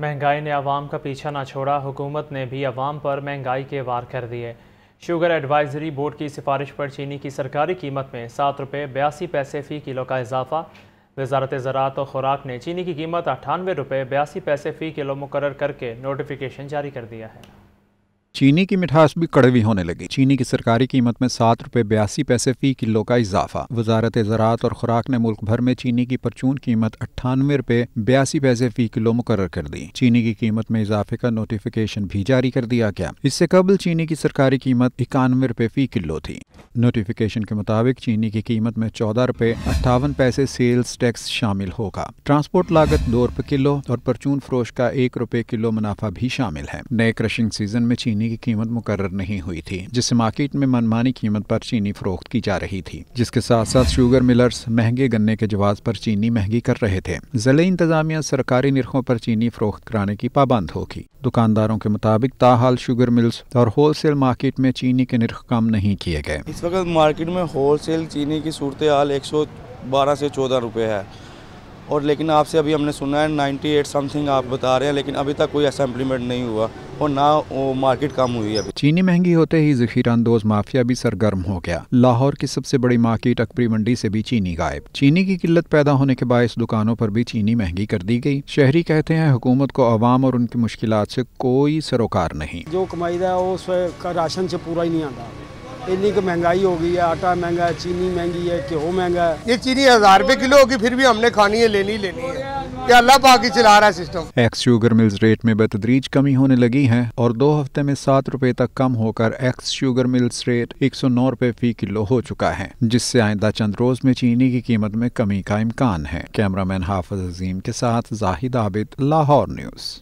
महंगाई ने आवाम का पीछा ना छोड़ा हुकूमत ने भी आवाम पर महंगाई के वार कर दिए शुगर एडवाइजरी बोर्ड की सिफारिश पर चीनी की सरकारी कीमत में सात रुपये बयासी पैसे फ़ी किलो का इजाफा वजारत ज़रात और ख़ुराक ने चीनी की कीमत अठानवे रुपये बयासी पैसे फ़ी किलो मुकर करके नोटिफिकेशन जारी कर दिया है चीनी की मिठास भी कड़वी होने लगी चीनी की सरकारी कीमत में सात रुपये बयासी पैसे फी किलो का इजाफा वजारत ज़रात और खुराक ने मुल्क भर में चीनी की परचून कीमत अट्ठानवे रुपये बयासी पैसे फी किलो मुकर कर दी चीनी की कीमत में इजाफे का नोटिफिकेशन भी जारी कर दिया गया इससे कबल चीनी की सरकारी कीमत इक्यानवे रुपये फी किलो थी नोटिफिकेशन के मुताबिक चीनी की कीमत में चौदह रुपये अट्ठावन पैसे सेल्स टैक्स शामिल होगा ट्रांसपोर्ट लागत दो रुपये किलो और परचून फरोश का एक रुपये किलो मुनाफा भी शामिल है नए क्रशिंग सीजन में चीनी चीनी की कीमत मुकर नहीं हुई थी जिससे मार्केट में मनमानी कीमत पर चीनी फरोख्त की जा रही थी जिसके साथ साथ शुगर मिलर्स महंगे गन्ने के जवाब पर चीनी महंगी कर रहे थे जिले इंतजामिया सरकारी निरखों पर चीनी फरोख्त कराने की पाबंद होगी दुकानदारों के मुताबिक ताहाल शुगर मिल्स और होल सेल मार्केट में चीनी के निरख कम नहीं किए गए इस वक्त मार्केट में होल सेल चीनी की सूरत हाल एक सौ बारह से चौदह रुपए है और लेकिन आपसे अभी हमने सुना है 98 समथिंग आप बता रहे हैं लेकिन अभी तक कोई ऐसा इम्प्लीमेंट नहीं हुआ और ना वो मार्केट कम हुई अभी चीनी महंगी होते ही जखीरा अंदोज माफिया भी सरगर्म हो गया लाहौर की सबसे बड़ी मार्केट अकबरी मंडी से भी चीनी गायब चीनी की किल्लत पैदा होने के बायस दुकानों पर भी चीनी महंगी कर दी गई शहरी कहते हैं हुकूमत को आवाम और उनकी मुश्किल से कोई सरोकार नहीं जो कमाई है वो राशन से पूरा ही नहीं आता इतनी की महंगाई हो गई है आटा महंगा है चीनी महंगी है गेहूँ महंगा है ये चीनी हज़ार रुपये किलो होगी फिर भी हमने खानी है लेनी लेनी है चला रहा है system ex sugar mills rate में बतदरीज कमी होने लगी है और दो हफ्ते में सात रुपए तक कम होकर एक्स शुगर मिल्स रेट एक सौ नौ रुपए फी किलो हो चुका है जिससे आइंदा चंद रोज में चीनी की कीमत में कमी का इम्कान है कैमरामैन हाफिज अजीम के साथ जाहिद आबिद लाहौर न्यूज़